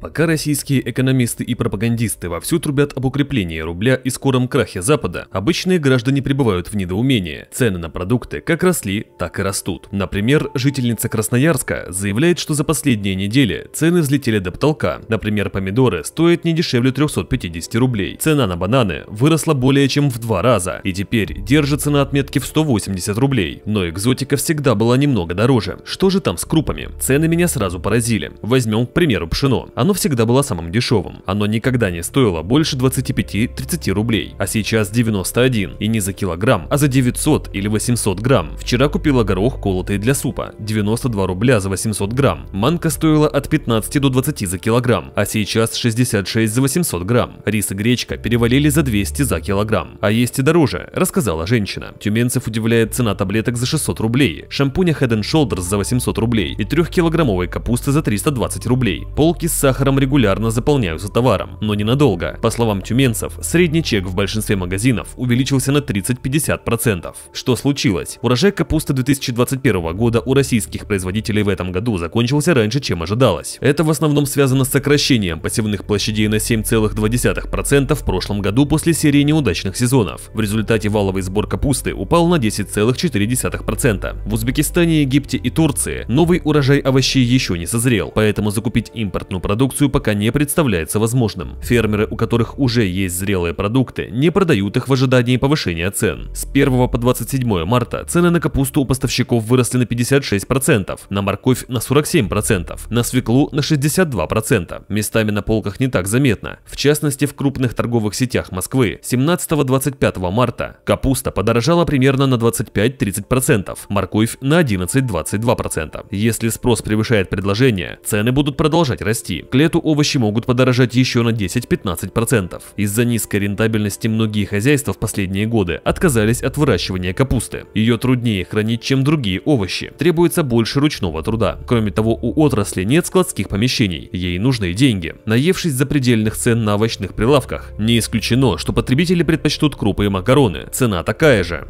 Пока российские экономисты и пропагандисты вовсю трубят об укреплении рубля и скором крахе Запада, обычные граждане пребывают в недоумении. Цены на продукты как росли, так и растут. Например, жительница Красноярска заявляет, что за последние недели цены взлетели до потолка. Например, помидоры стоят не дешевле 350 рублей. Цена на бананы выросла более чем в два раза и теперь держится на отметке в 180 рублей. Но экзотика всегда была немного дороже. Что же там с крупами? Цены меня сразу поразили. Возьмем, к примеру, пшено. Оно всегда было самым дешевым. Оно никогда не стоило больше 25-30 рублей, а сейчас 91. И не за килограмм, а за 900 или 800 грамм. Вчера купила горох колотый для супа, 92 рубля за 800 грамм. Манка стоила от 15 до 20 за килограмм, а сейчас 66 за 800 грамм. Рис и гречка перевалили за 200 за килограмм. А есть и дороже, рассказала женщина. Тюменцев удивляет цена таблеток за 600 рублей, шампуня Head Shoulders за 800 рублей и 3-килограммовой капусты за 320 рублей, полки с сахаром сахаром регулярно заполняются товаром, но ненадолго. По словам тюменцев, средний чек в большинстве магазинов увеличился на 30-50%. Что случилось? Урожай капусты 2021 года у российских производителей в этом году закончился раньше, чем ожидалось. Это в основном связано с сокращением посевных площадей на 7,2% в прошлом году после серии неудачных сезонов. В результате валовый сбор капусты упал на 10,4%. В Узбекистане, Египте и Турции новый урожай овощей еще не созрел, поэтому закупить импортную продукцию продукцию пока не представляется возможным. Фермеры, у которых уже есть зрелые продукты, не продают их в ожидании повышения цен. С 1 по 27 марта цены на капусту у поставщиков выросли на 56%, на морковь на 47%, на свеклу на 62%. Местами на полках не так заметно. В частности, в крупных торговых сетях Москвы 17-25 марта капуста подорожала примерно на 25-30%, морковь на 11-22%. Если спрос превышает предложение, цены будут продолжать расти к лету овощи могут подорожать еще на 10-15%. Из-за низкой рентабельности многие хозяйства в последние годы отказались от выращивания капусты. Ее труднее хранить, чем другие овощи. Требуется больше ручного труда. Кроме того, у отрасли нет складских помещений, ей нужны деньги. Наевшись запредельных цен на овощных прилавках, не исключено, что потребители предпочтут крупы и макароны. Цена такая же.